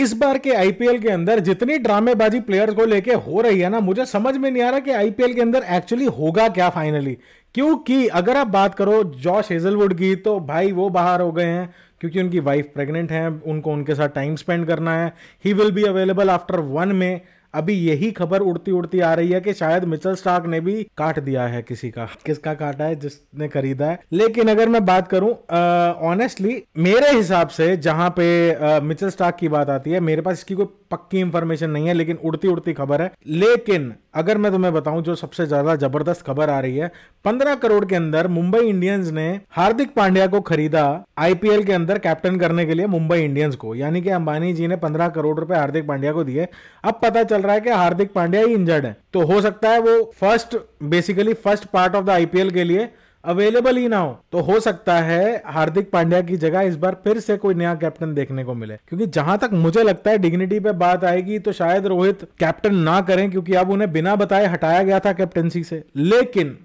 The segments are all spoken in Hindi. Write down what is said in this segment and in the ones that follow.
इस बार के आईपीएल के अंदर जितनी ड्रामेबाजी प्लेयर्स को लेके हो रही है ना मुझे समझ में नहीं आ रहा कि आईपीएल के अंदर एक्चुअली होगा क्या फाइनली क्योंकि अगर आप बात करो जॉश हेजलवुड की तो भाई वो बाहर हो गए हैं क्योंकि उनकी वाइफ प्रेग्नेंट है उनको उनके साथ टाइम स्पेंड करना है ही will be available after one में अभी यही खबर उड़ती उड़ती आ रही है कि शायद मिचल स्टार्क ने भी काट दिया है किसी का किसका काटा है जिसने खरीदा है लेकिन अगर मैं बात करूं ऑनेस्टली मेरे हिसाब से जहां पे मिचल स्टार्क की बात आती है मेरे पास इसकी कोई पक्की इंफॉर्मेशन नहीं है लेकिन उड़ती उड़ती खबर है लेकिन अगर मैं तुम्हें बताऊं जो सबसे ज्यादा जबरदस्त खबर आ रही है पंद्रह करोड़ के अंदर मुंबई इंडियंस ने हार्दिक पांड्या को खरीदा आईपीएल के अंदर कैप्टन करने के लिए मुंबई इंडियंस को यानी कि अंबानी जी ने पंद्रह करोड़ रुपए हार्दिक पांड्या को दिए अब पता चल रहा है कि हार्दिक पांड्या ही इंजर्ड है तो हो सकता है वो first basically first part of the IPL के लिए अवेलेबल ही ना हो तो हो सकता है हार्दिक पांड्या की जगह इस बार फिर से कोई नया कैप्टन देखने को मिले क्योंकि जहां तक मुझे लगता है डिग्निटी पे बात आएगी तो शायद रोहित कैप्टन ना करें क्योंकि अब उन्हें बिना बताए हटाया गया था कैप्टनसी से लेकिन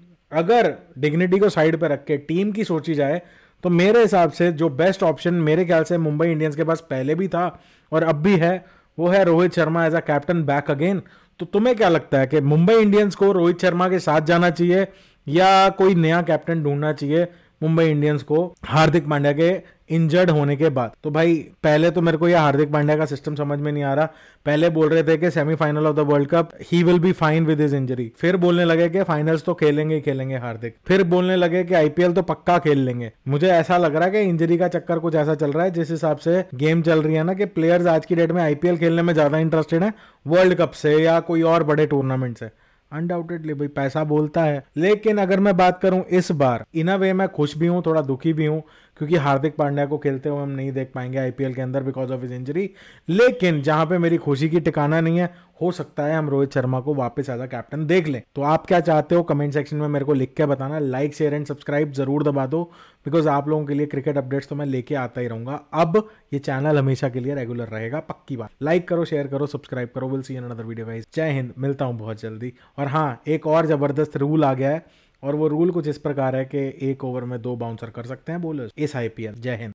अगर डिग्निटी को साइड पर रख के टीम की सोची जाए तो मेरे हिसाब से जो बेस्ट ऑप्शन मेरे ख्याल से मुंबई इंडियंस के पास पहले भी था और अब भी है वो है Rohit Sharma as a captain back again तो तुम्हें क्या लगता है कि मुंबई इंडियंस को रोहित शर्मा के साथ जाना चाहिए या कोई नया कैप्टन ढूंढना चाहिए मुंबई इंडियंस को हार्दिक पांड्या के इंजर्ड होने के बाद तो भाई पहले तो मेरे को यह हार्दिक पांड्या का सिस्टम समझ में नहीं आ रहा पहले बोल रहे थे कि semifinal of the world cup ही will be fine with his injury फिर बोलने लगे कि फाइनल्स तो खेलेंगे ही खेलेंगे हार्दिक फिर बोलने लगे कि आईपीएल तो पक्का खेल लेंगे मुझे ऐसा लग रहा है कि इंजरी का चक्कर कुछ ऐसा चल रहा है जिस हिसाब से गेम चल रही है ना कि प्लेयर्स आज की डेट में आईपीएल खेलने में ज्यादा इंटरेस्टेड है वर्ल्ड कप से या कोई और बड़े टूर्नामेंट से अनडाउटेडली भाई पैसा बोलता है लेकिन अगर मैं बात करूं इस बार इन अ वे मैं खुश भी हूं थोड़ा दुखी भी हूं क्योंकि हार्दिक पांड्या को खेलते हुए हम नहीं देख पाएंगे आईपीएल के अंदर बिकॉज ऑफ इज इंजरी लेकिन जहां पे मेरी खुशी की ठिकाना नहीं है हो सकता है हम रोहित शर्मा को वापस एज अ कैप्टन देख लें तो आप क्या चाहते हो कमेंट सेक्शन में मेरे को लिख के बताना लाइक शेयर एंड सब्सक्राइब जरूर दबा दो बिकॉज आप लोगों के लिए क्रिकेट अपडेट्स तो मैं लेके आता ही रहूंगा अब ये चैनल हमेशा के लिए रेगुलर रहेगा पक्की बात लाइक करो शेयर करो सब्सक्राइब करो will see in another video वाइज जय हिंद मिलता हूँ बहुत जल्दी और हाँ एक और ज़बरदस्त रूल आ गया है और वो रूल कुछ इस प्रकार है कि एक ओवर में दो बाउंसर कर सकते हैं बोलर्स इस आईपीएल जय हिंद